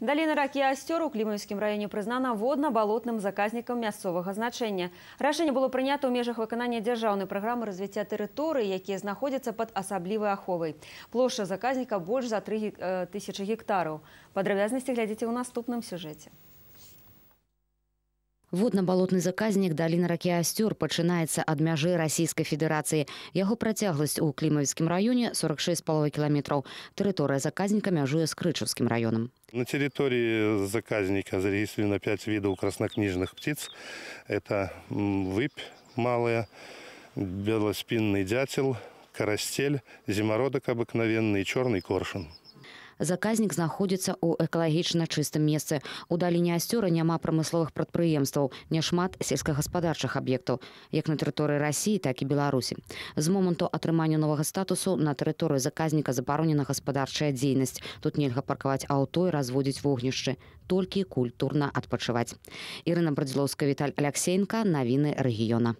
Даліна ракі Астёр у Клімаўскім раёне прызнана водна-балотным заказнікам мясцовага значэння. Рашэнне было прынята ў межах выканання дзяржаўнай праграмы развіцця тэрыторыі, якія знаходзяцца пад асаблівай аховай. Плошча заказніка больш за 3000 э, гектараў. Падрабязнасці глядзіце ў наступным сюжэце. Водна-балотны заказнік даліна ракі асцёр пачынаецца ад мяжы расійскай федэрацыі. Яго працягласць у клімавіцкім раёне 46,5 кіламетраў. Тэрыторыя заказніка мяжуе з крычаўскім раёнам. На территории заказника зарегистрировано 5 видов краснокнижных птиц. Это выпь малая, белоспинный дятел, карастель, зимородок обыкновенный и черный коршун. заказнік знаходзіцца ў экалагічна чыстым месцы у даліне асцёра няма прамысловых прадпрыемстваў няшмат сельскагаспадарчых аб'ектаў як на тэрыторыі рассіі так і беларусі з моманту атрымання новага статусу на тэрыторыю заказніка забаронена гаспадарчая дзейнасць тут нельга паркаваць аўто разводзіць вогнішчы толькі культурна адпачываць Ірына брадзілоўска віталь алексейенко навіны рэгіёна